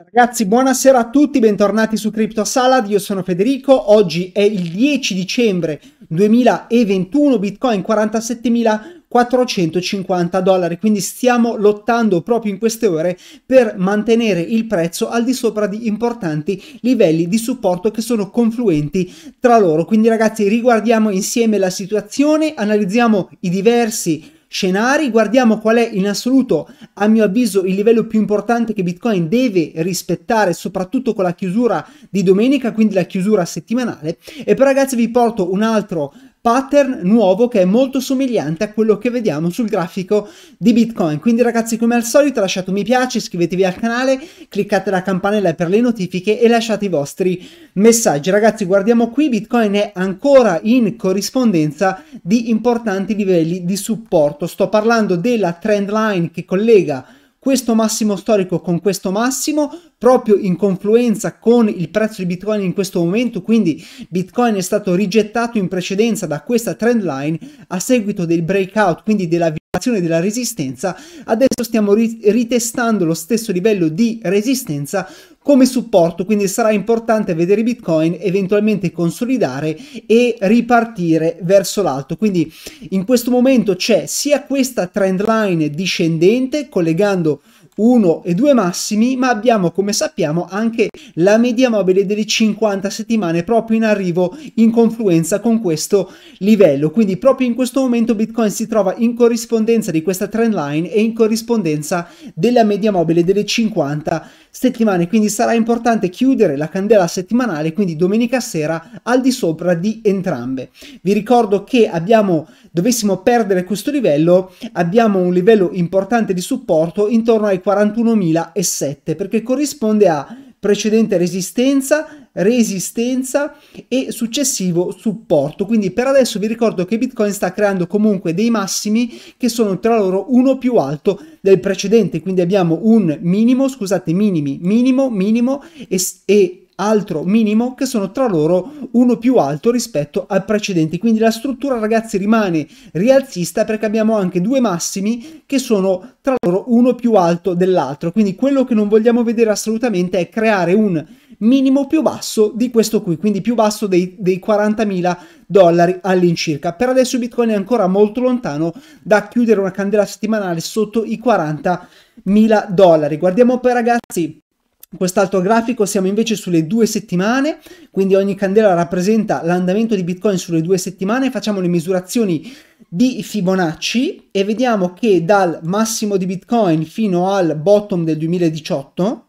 Ragazzi, buonasera a tutti, bentornati su Crypto Salad. Io sono Federico. Oggi è il 10 dicembre 2021, Bitcoin 47.450 dollari. Quindi stiamo lottando proprio in queste ore per mantenere il prezzo al di sopra di importanti livelli di supporto che sono confluenti tra loro. Quindi ragazzi, riguardiamo insieme la situazione, analizziamo i diversi scenari, guardiamo qual è in assoluto, a mio avviso, il livello più importante che Bitcoin deve rispettare, soprattutto con la chiusura di domenica, quindi la chiusura settimanale. E poi ragazzi vi porto un altro pattern nuovo che è molto somigliante a quello che vediamo sul grafico di Bitcoin. Quindi ragazzi come al solito lasciate un mi piace, iscrivetevi al canale, cliccate la campanella per le notifiche e lasciate i vostri messaggi. Ragazzi guardiamo qui, Bitcoin è ancora in corrispondenza di importanti livelli di supporto. Sto parlando della trend line che collega questo massimo storico con questo massimo proprio in confluenza con il prezzo di Bitcoin in questo momento, quindi Bitcoin è stato rigettato in precedenza da questa trend line a seguito del breakout, quindi della formazione della resistenza, adesso stiamo ritestando lo stesso livello di resistenza come supporto, quindi sarà importante vedere Bitcoin eventualmente consolidare e ripartire verso l'alto. Quindi in questo momento c'è sia questa trend line discendente collegando 1 e 2 massimi, ma abbiamo come sappiamo anche la media mobile delle 50 settimane proprio in arrivo in confluenza con questo livello. Quindi proprio in questo momento Bitcoin si trova in corrispondenza di questa trend line e in corrispondenza della media mobile delle 50 settimane. Quindi sarà importante chiudere la candela settimanale, quindi domenica sera al di sopra di entrambe. Vi ricordo che abbiamo dovessimo perdere questo livello, abbiamo un livello importante di supporto intorno ai 41.007 perché corrisponde a precedente resistenza, resistenza e successivo supporto. Quindi per adesso vi ricordo che Bitcoin sta creando comunque dei massimi che sono tra loro uno più alto del precedente, quindi abbiamo un minimo, scusate, minimi, minimo, minimo e, e altro minimo che sono tra loro uno più alto rispetto al precedente. Quindi la struttura ragazzi rimane rialzista perché abbiamo anche due massimi che sono tra loro uno più alto dell'altro. Quindi quello che non vogliamo vedere assolutamente è creare un minimo più basso di questo qui, quindi più basso dei, dei 40.000 dollari all'incirca. Per adesso Bitcoin è ancora molto lontano da chiudere una candela settimanale sotto i 40.000 dollari. Guardiamo poi ragazzi in quest'altro grafico siamo invece sulle due settimane, quindi ogni candela rappresenta l'andamento di Bitcoin sulle due settimane, facciamo le misurazioni di Fibonacci e vediamo che dal massimo di Bitcoin fino al bottom del 2018,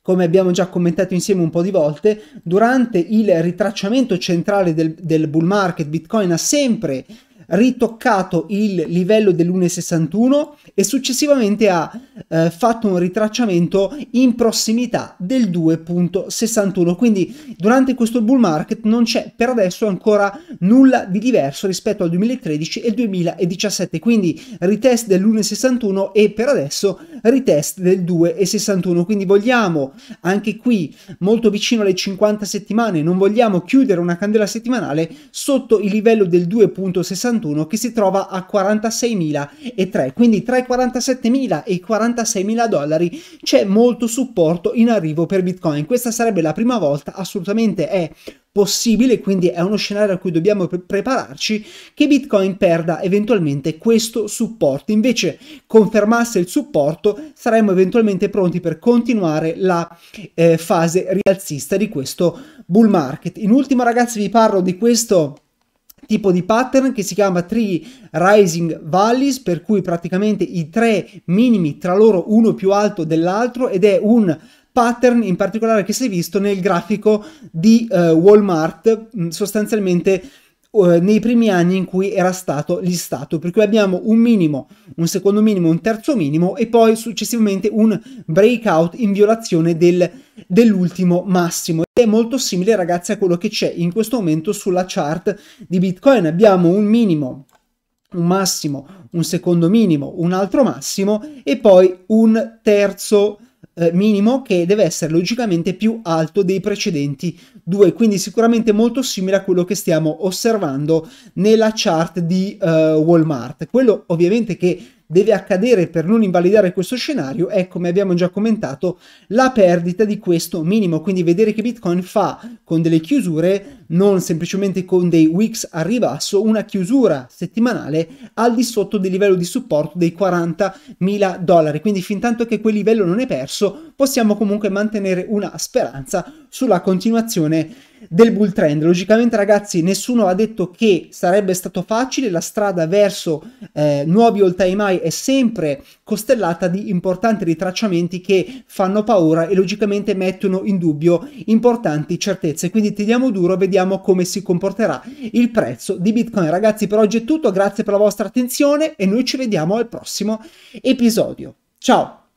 come abbiamo già commentato insieme un po' di volte, durante il ritracciamento centrale del, del bull market Bitcoin ha sempre ritoccato il livello dell'1,61 e successivamente ha eh, fatto un ritracciamento in prossimità del 2,61. Quindi durante questo bull market non c'è per adesso ancora nulla di diverso rispetto al 2013 e 2017. Quindi ritest dell'1,61 e per adesso ritest del 2,61. Quindi vogliamo anche qui molto vicino alle 50 settimane, non vogliamo chiudere una candela settimanale sotto il livello del 2,61 61 che si trova a 46.003, quindi tra i 47.000 e i 46.000 dollari c'è molto supporto in arrivo per Bitcoin. Questa sarebbe la prima volta, assolutamente è possibile, quindi è uno scenario a cui dobbiamo pre prepararci, che Bitcoin perda eventualmente questo supporto. Invece confermasse il supporto, saremmo eventualmente pronti per continuare la eh, fase rialzista di questo bull market. In ultimo ragazzi vi parlo di questo tipo di pattern che si chiama Tree Rising Valleys, per cui praticamente i tre minimi tra loro uno più alto dell'altro ed è un pattern in particolare che si è visto nel grafico di uh, Walmart, mm, sostanzialmente eh, nei primi anni in cui era stato listato, per cui abbiamo un minimo, un secondo minimo, un terzo minimo e poi successivamente un breakout in violazione del, dell'ultimo massimo. È molto simile ragazzi a quello che c'è in questo momento sulla chart di Bitcoin, abbiamo un minimo un massimo, un secondo minimo, un altro massimo e poi un terzo eh, minimo che deve essere logicamente più alto dei precedenti due, quindi sicuramente molto simile a quello che stiamo osservando nella chart di eh, Walmart. Quello ovviamente che deve accadere per non invalidare questo scenario è, come abbiamo già commentato, la perdita di questo minimo, quindi vedere che Bitcoin fa con delle chiusure non semplicemente con dei wicks a ribasso, una chiusura settimanale al di sotto del livello di supporto dei 40.000 dollari. Quindi fin tanto che quel livello non è perso, possiamo comunque mantenere una speranza sulla continuazione del bull trend. Logicamente ragazzi nessuno ha detto che sarebbe stato facile, la strada verso eh, nuovi all time high è sempre costellata di importanti ritracciamenti che fanno paura e logicamente mettono in dubbio importanti certezze. Quindi teniamo duro, vediamo vediamo come si comporterà il prezzo di Bitcoin. Ragazzi, per oggi è tutto, grazie per la vostra attenzione e noi ci vediamo al prossimo episodio. Ciao!